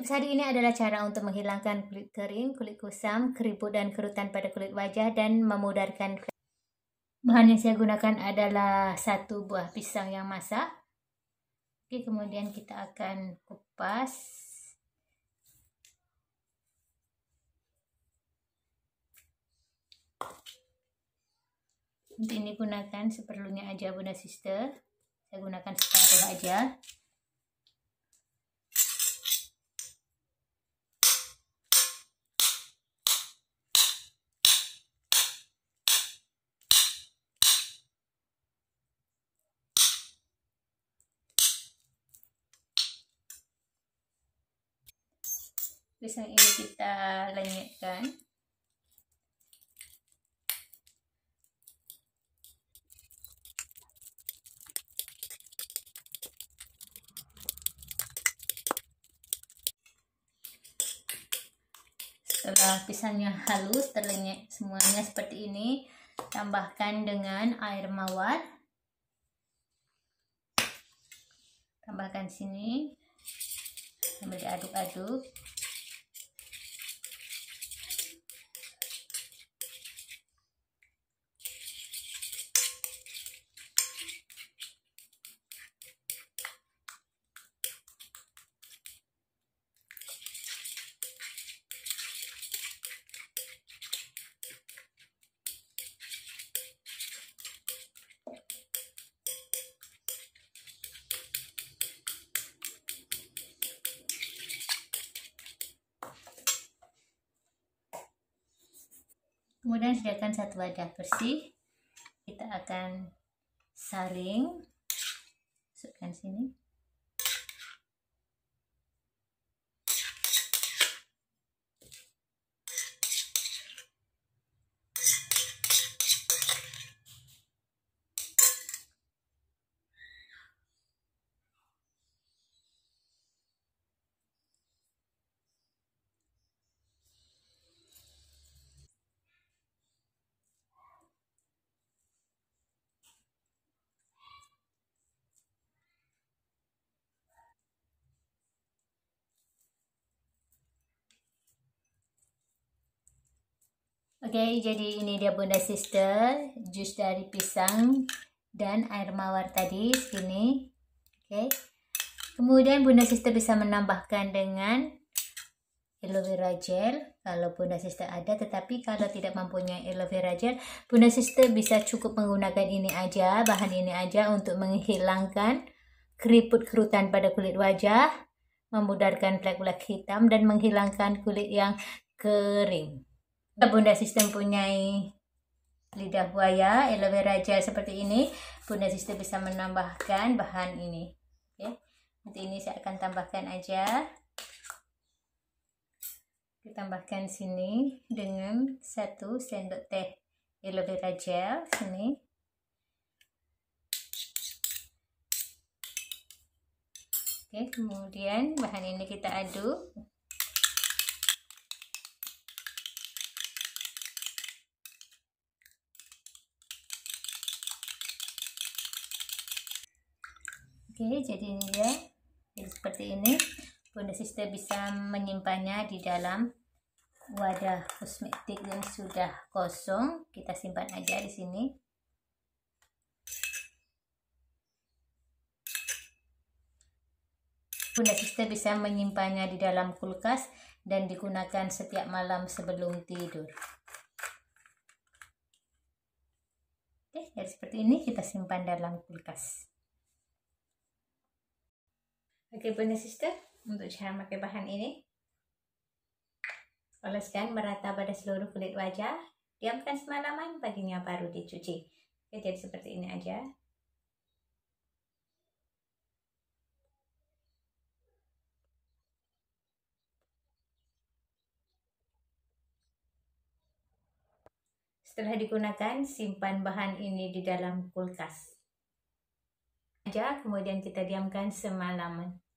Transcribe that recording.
Tips hari ini adalah cara untuk menghilangkan kulit kering, kulit kusam, keriput dan kerutan pada kulit wajah dan memudarkan Bahan yang saya gunakan adalah satu buah pisang yang masak. Oke, kemudian kita akan kupas. Untuk ini gunakan seperlunya aja Bunda Sister. Saya gunakan separuh aja. pisang ini kita lanyetkan. Setelah pisangnya halus, terlenyek semuanya seperti ini, tambahkan dengan air mawar. Tambahkan sini, sambil diaduk-aduk. kemudian sediakan satu wadah bersih kita akan saring masukkan sini Oke, okay, jadi ini dia Bunda Sister, jus dari pisang dan air mawar tadi segini. Oke. Okay. Kemudian Bunda Sister bisa menambahkan dengan aloe vera gel kalau Bunda Sister ada, tetapi kalau tidak mempunyai aloe vera gel, Bunda Sister bisa cukup menggunakan ini aja, bahan ini aja untuk menghilangkan keriput kerutan pada kulit wajah, memudarkan flek-flek hitam dan menghilangkan kulit yang kering. Bunda Sistem punyai lidah buaya aloe vera gel seperti ini Bunda Sistem bisa menambahkan bahan ini ya nanti ini saya akan tambahkan aja ditambahkan sini dengan satu sendok teh aloe vera gel sini Oke, kemudian bahan ini kita aduk Oke, jadi ini ya. Jadi seperti ini. Bunda Sister bisa menyimpannya di dalam wadah kosmetik yang sudah kosong. Kita simpan aja di sini. Bunda Sister bisa menyimpannya di dalam kulkas dan digunakan setiap malam sebelum tidur. Oke, jadi seperti ini kita simpan dalam kulkas. Oke Bunda Sister, untuk cara pakai bahan ini, oleskan merata pada seluruh kulit wajah, diamkan semalaman, paginya baru dicuci. Oke, jadi seperti ini aja. Setelah digunakan, simpan bahan ini di dalam kulkas aja, kemudian kita diamkan semalaman.